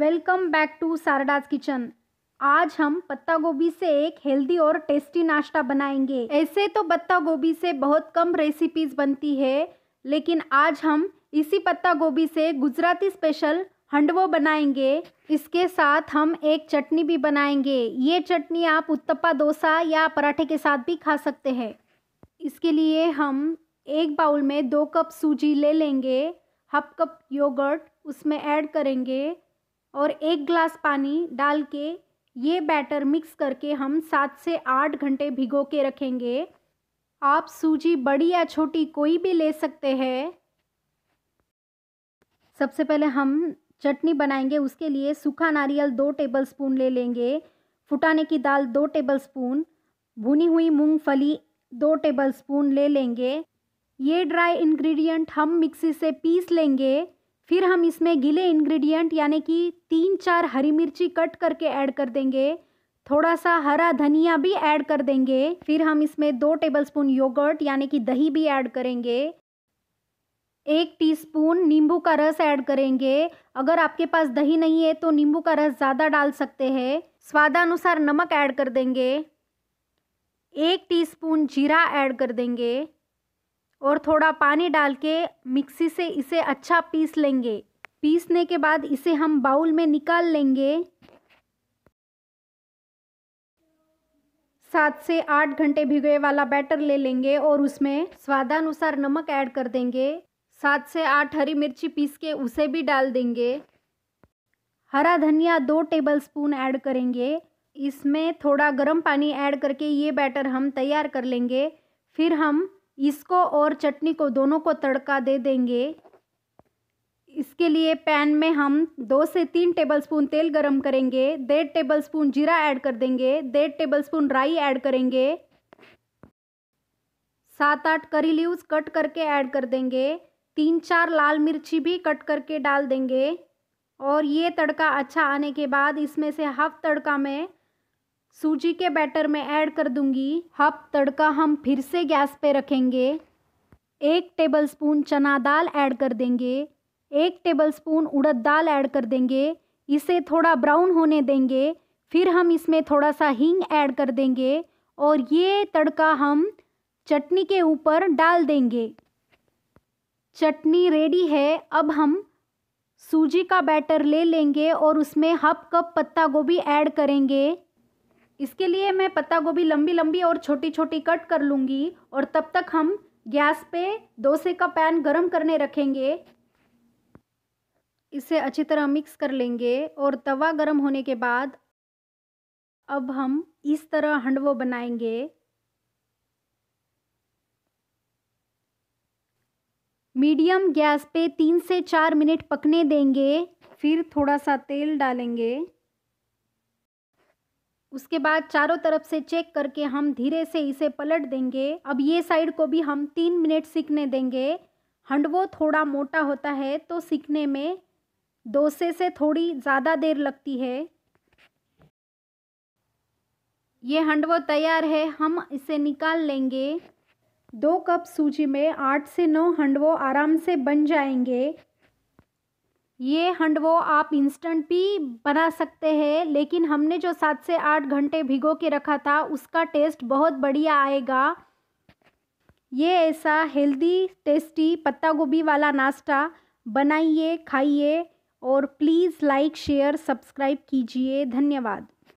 welcome back to Sarda's kitchen आज हम पत्ता गोभी से एक हेल्दी और टेस्टी नाश्ता बनाएंगे ऐसे तो पत्ता गोभी से बहुत कम रेसिपीज बनती है लेकिन आज हम इसी पत्ता गोभी से गुजराती स्पेशल हंडवो बनाएंगे इसके साथ हम एक चटनी भी बनाएंगे ये चटनी आप उत्तपा डोसा या पराठे के साथ भी खा सकते हैं इसके लिए हम एक बाउल में दो कप सूजी ले लेंगे हाफ कप योगर्ट उसमें ऐड करेंगे और एक ग्लास पानी डाल के ये बैटर मिक्स करके हम सात से आठ घंटे भिगो के रखेंगे आप सूजी बड़ी या छोटी कोई भी ले सकते हैं सबसे पहले हम चटनी बनाएंगे उसके लिए सूखा नारियल दो टेबलस्पून ले लेंगे फुटाने की दाल दो टेबलस्पून भुनी हुई मूंगफली दो टेबलस्पून ले लेंगे ये ड्राई इंग्रेडिएंट हम मिक्सी से पीस लेंगे फिर हम इसमें गीले इंग्रेडिएंट यानी कि तीन चार हरी मिर्ची कट करके ऐड कर देंगे थोड़ा सा हरा धनिया भी ऐड कर देंगे फिर हम इसमें दो टेबलस्पून योगर्ट यानी कि दही भी ऐड करेंगे एक टीस्पून नींबू का रस ऐड करेंगे अगर आपके पास दही नहीं है तो नींबू का रस ज़्यादा डाल सकते हैं स्वादानुसार नमक ऐड कर देंगे एक टीस्पून जीरा ऐड कर देंगे और थोड़ा पानी डाल के मिक्सी से इसे अच्छा पीस लेंगे पीसने के बाद इसे हम बाउल में निकाल लेंगे सात से आठ घंटे भिगोए वाला बैटर ले लेंगे और उसमें स्वादानुसार नमक ऐड कर देंगे सात से आठ हरी मिर्ची पीस के उसे भी डाल देंगे हरा धनिया दो टेबल स्पून ऐड करेंगे इसमें थोड़ा गर्म पानी ऐड करके ये बैटर हम तैयार कर लेंगे फिर हम इसको और चटनी को दोनों को तड़का दे देंगे इसके लिए पैन में हम दो से तीन टेबलस्पून तेल गरम करेंगे डेढ़ टेबलस्पून जीरा ऐड कर देंगे डेढ़ टेबलस्पून राई ऐड करेंगे सात आठ करी लीव्स कट करके ऐड कर देंगे तीन चार लाल मिर्ची भी कट करके डाल देंगे और ये तड़का अच्छा आने के बाद इसमें से हाफ तड़का में सूजी के बैटर में ऐड कर दूंगी हब तड़का हम फिर से गैस पे रखेंगे एक टेबलस्पून चना दाल ऐड कर देंगे एक टेबलस्पून उड़द दाल ऐड कर देंगे इसे थोड़ा ब्राउन होने देंगे फिर हम इसमें थोड़ा सा हींग ऐड कर देंगे और ये तड़का हम चटनी के ऊपर डाल देंगे चटनी रेडी है अब हम सूजी का बैटर ले लेंगे और उसमें हाफ कप पत्ता गोभी ऐड करेंगे इसके लिए मैं पत्ता गोभी लंबी लंबी और छोटी छोटी कट कर लूँगी और तब तक हम गैस पे डोसे का पैन गरम करने रखेंगे इसे अच्छी तरह मिक्स कर लेंगे और तवा गरम होने के बाद अब हम इस तरह हंडवो बनाएंगे मीडियम गैस पे तीन से चार मिनट पकने देंगे फिर थोड़ा सा तेल डालेंगे उसके बाद चारों तरफ से चेक करके हम धीरे से इसे पलट देंगे अब ये साइड को भी हम तीन मिनट सीखने देंगे हंडवो थोड़ा मोटा होता है तो सीखने में डोसे से थोड़ी ज़्यादा देर लगती है ये हंडवो तैयार है हम इसे निकाल लेंगे दो कप सूजी में आठ से नौ हंडवो आराम से बन जाएंगे ये हंडवो आप इंस्टेंट भी बना सकते हैं लेकिन हमने जो सात से आठ घंटे भिगो के रखा था उसका टेस्ट बहुत बढ़िया आएगा ये ऐसा हेल्दी टेस्टी पत्ता गोभी वाला नाश्ता बनाइए खाइए और प्लीज़ लाइक शेयर सब्सक्राइब कीजिए धन्यवाद